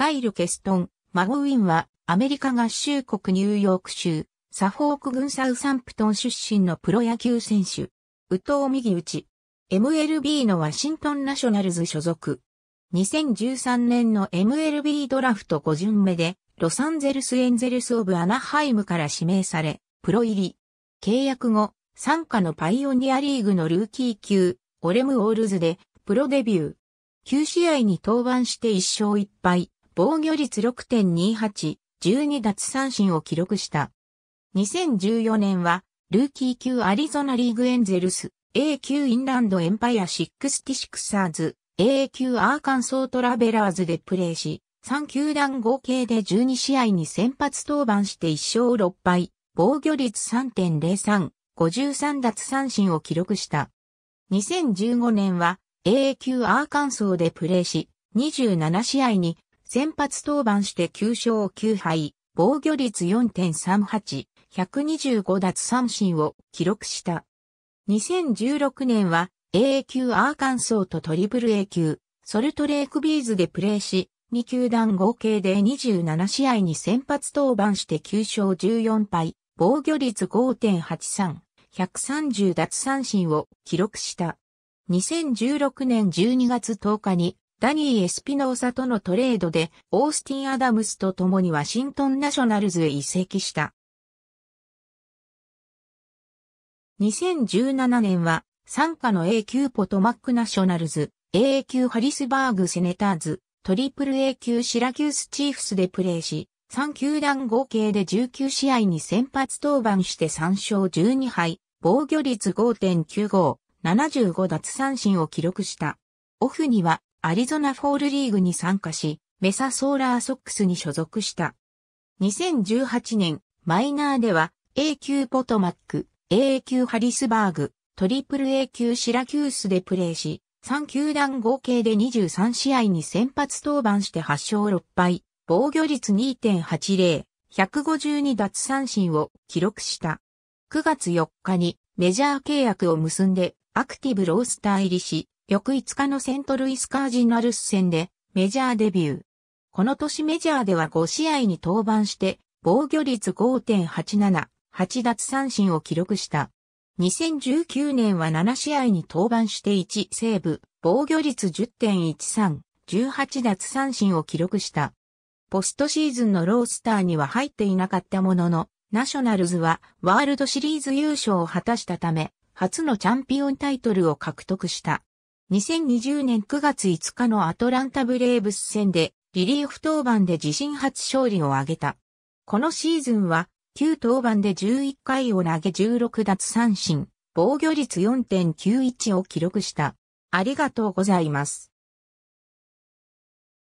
カイル・ケストン、マゴウィンは、アメリカ合衆国ニューヨーク州、サフォーク郡サウサンプトン出身のプロ野球選手。宇藤右打ち。MLB のワシントンナショナルズ所属。2013年の MLB ドラフト5巡目で、ロサンゼルスエンゼルスオブアナハイムから指名され、プロ入り。契約後、参加のパイオニアリーグのルーキー級、オレムオールズで、プロデビュー。9試合に登板して1勝1敗、防御率6.28、12奪三振を記録した。2014年は、ルーキー級アリゾナリーグエンゼルス、A 級インランドエンパイア66サーズ、A 級アーカンソートラベラーズでプレーし、3球団合計で12試合に先発登板して1勝6敗、防御率3.03、53奪三振を記録した。2015年は A 級アーカンソーでプレーし、27試合に先発登板して9勝9敗、防御率4.38、125奪三振を記録した。2016年は AA 級アーカンソーとトリプル A 級、ソルトレークビーズでプレーし、2球団合計で27試合に先発登板して9勝14敗、防御率5.83、130奪三振を記録した。2016年12月10日にダニー・エスピノーサとのトレードで、オースティン・アダムスと共にワシントン・ナショナルズへ移籍した。2017年は、参加の A 級ポトマック・ナショナルズ、A 級ハリスバーグ・セネターズ、トリプル A 級シラキュース・チーフスでプレーし、3球団合計で19試合に先発登板して3勝12敗、防御率5.95、75奪三振を記録した。オフにはアリゾナフォールリーグに参加し、メサソーラーソックスに所属した。2018年、マイナーでは A 級ポトマック、A 級ハリスバーグ、トリプル A 級シラキュースでプレーし、3球団合計で23試合に先発登板して8勝6敗、防御率2.80、152奪三振を記録した。9月4日にメジャー契約を結んでアクティブロースター入りし、翌5日のセントルイスカージナルス戦でメジャーデビュー。この年メジャーでは5試合に登板して、防御率5.87、8奪三振を記録した。2019年は7試合に登板して1セーブ、防御率10.13、18奪三振を記録した。ポストシーズンのロースターには入っていなかったものの、ナショナルズはワールドシリーズ優勝を果たしたため、初のチャンピオンタイトルを獲得した。2020年9月5日のアトランタブレーブス戦でリリーフ登板で自身初勝利を挙げた。このシーズンは、9登板で11回を投げ16奪三振、防御率4.91を記録した。ありがとうございます。